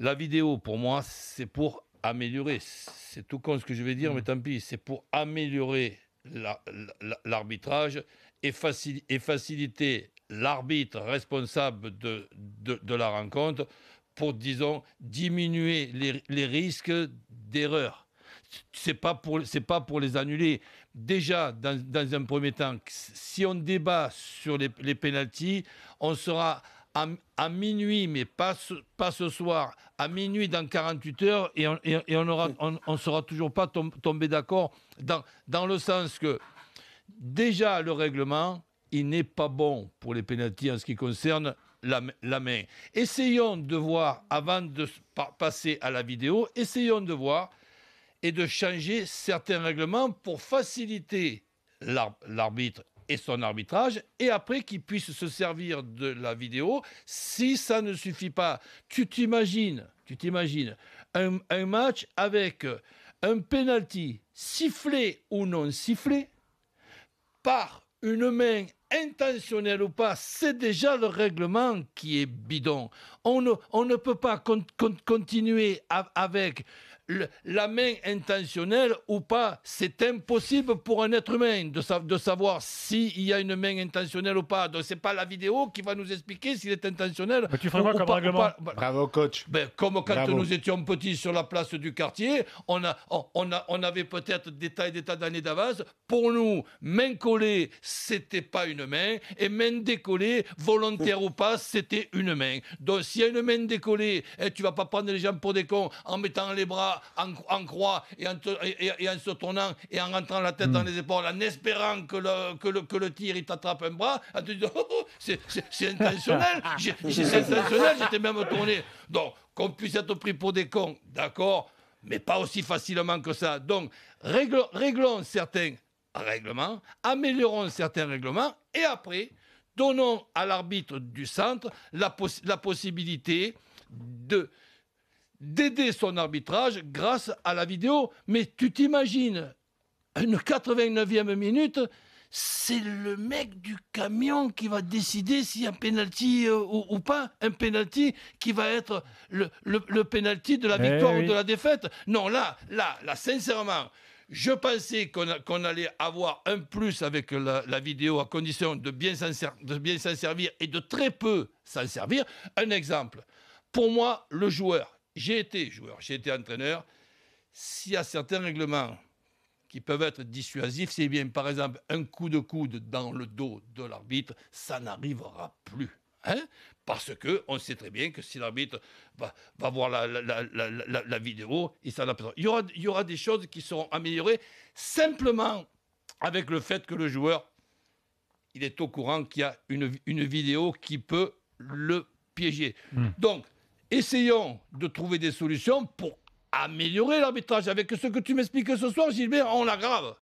La vidéo, pour moi, c'est pour améliorer. C'est tout con ce que je vais dire, mm. mais tant pis. C'est pour améliorer l'arbitrage et, faciliter l'arbitre responsable de, de, la rencontre pour, disons, diminuer les, risques d'erreur. C'est pas pour pas pour les annuler. Déjà dans, un premier temps, si on débat sur les, les pénalties, on sera à, minuit, mais pas ce, pas ce soir, à minuit dans 48 heures, et on ne sera toujours pas tombé d'accord dans, dans le sens que déjà le règlement, il n'est pas bon pour les pénalties en ce qui concerne la, main. Essayons de voir, avant de passer à la vidéo, essayons de voir et de changer certains règlements pour faciliter l'arbitre et son arbitrage, et après qu'il puisse se servir de la vidéo si ça ne suffit pas. Tu t'imagines, tu t'imagines un, un, match avec un penalty sifflé ou non sifflé par une main intentionnel ou pas, c'est déjà le règlement qui est bidon. On ne, on ne peut pas continuer avec la main intentionnelle ou pas. C'est impossible pour un être humain de, de savoir s'il y a une main intentionnelle ou pas. Donc c'est pas la vidéo qui va nous expliquer s'il est intentionnel. Mais tu feras quoi comme pas, règlement Bravo coach. Ben, comme quand nous étions petits sur la place du quartier, on, on, on avait peut-être des tas et des tas d'années d'avance. Pour nous, main collée, c'était pas une une main, et main décollée, volontaire ou pas, c'était une main. Donc si y a une main décollée, et eh, tu vas pas prendre les jambes pour des cons en mettant les bras en, croix et en, se tournant et en rentrant la tête hmm. dans les épaules, en espérant que le, que le, que le tir il t'attrape un bras, oh, oh, c'est intentionnel, c'est intentionnel, j'étais même tourné. Donc qu'on puisse être pris pour des cons, d'accord, mais pas aussi facilement que ça. Donc réglons, réglons certains règlement, améliorons certains règlements et après, donnons à l'arbitre du centre la, possibilité de d'aider son arbitrage grâce à la vidéo. Mais tu t'imagines, une 89e minute, c'est le mec du camion qui va décider si un penalty euh, ou, ou, pas, un penalty qui va être le, le, penalty de la eh victoire ou de la défaite. Non, là, là, là, sincèrement, je pensais qu'on allait avoir un plus avec la, vidéo à condition de bien s'en servir et de très peu s'en servir. Un exemple. Pour moi, le joueur, j'ai été joueur, j'ai été entraîneur. S'il y a certains règlements qui peuvent être dissuasifs, c'est bien par exemple un coup de coude dans le dos de l'arbitre, ça n'arrivera plus. Hein? parce que on sait très bien que si l'arbitre va, voir la, vidéo, il s'en Il y, aura, des choses qui seront améliorées simplement avec le fait que le joueur, il est au courant qu'il y a une, vidéo qui peut le piéger. Hmm. Donc, essayons de trouver des solutions pour améliorer l'arbitrage. Avec ce que tu m'expliques ce soir, Gilbert, on l'aggrave.